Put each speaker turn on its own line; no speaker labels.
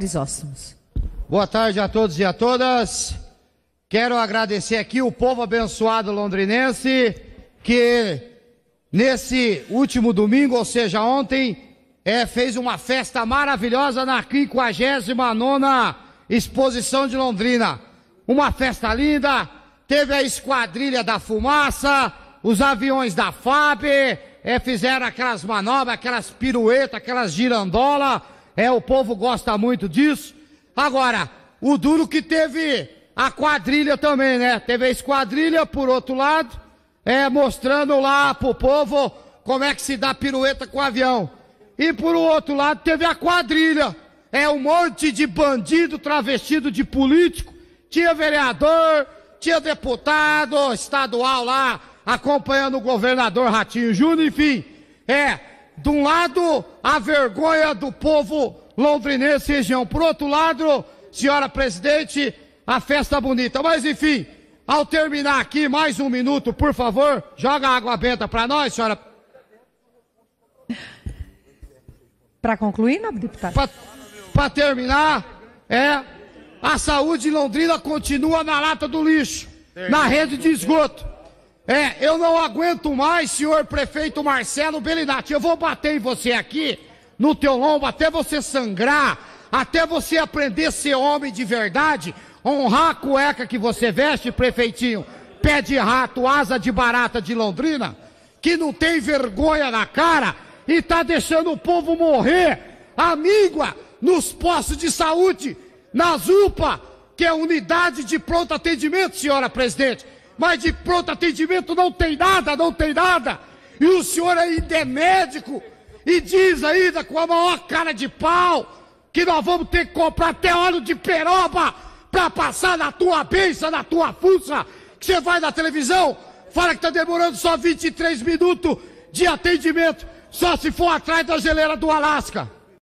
Crisóstomos. Boa tarde a todos e a todas. Quero agradecer aqui o povo abençoado londrinense que nesse último domingo, ou seja, ontem, é, fez uma festa maravilhosa na 59 Exposição de Londrina. Uma festa linda, teve a Esquadrilha da Fumaça, os aviões da FAB, é, fizeram aquelas manobras, aquelas piruetas, aquelas girandolas é, o povo gosta muito disso. Agora, o duro que teve a quadrilha também, né? Teve a esquadrilha, por outro lado, é, mostrando lá pro povo como é que se dá pirueta com o avião. E por outro lado, teve a quadrilha. É um monte de bandido travestido de político. Tinha vereador, tinha deputado estadual lá acompanhando o governador Ratinho Júnior, enfim. É, de um lado, a vergonha do povo londrinense e região. Por outro lado, senhora presidente, a festa bonita. Mas enfim, ao terminar aqui, mais um minuto, por favor, joga água benta para nós, senhora. Para concluir, não, deputado? Para terminar, é a saúde em Londrina continua na lata do lixo, na rede de esgoto. É, eu não aguento mais, senhor prefeito Marcelo Belinati. Eu vou bater em você aqui, no teu lombo, até você sangrar, até você aprender a ser homem de verdade, honrar a cueca que você veste, prefeitinho, pé de rato, asa de barata de Londrina, que não tem vergonha na cara e tá deixando o povo morrer, amígua, nos postos de saúde, nas UPA, que é unidade de pronto atendimento, senhora presidente mas de pronto atendimento não tem nada, não tem nada. E o senhor ainda é médico e diz ainda com a maior cara de pau que nós vamos ter que comprar até óleo de peroba para passar na tua benção, na tua fuça, que você vai na televisão, fala que está demorando só 23 minutos de atendimento, só se for atrás da geleira do Alasca.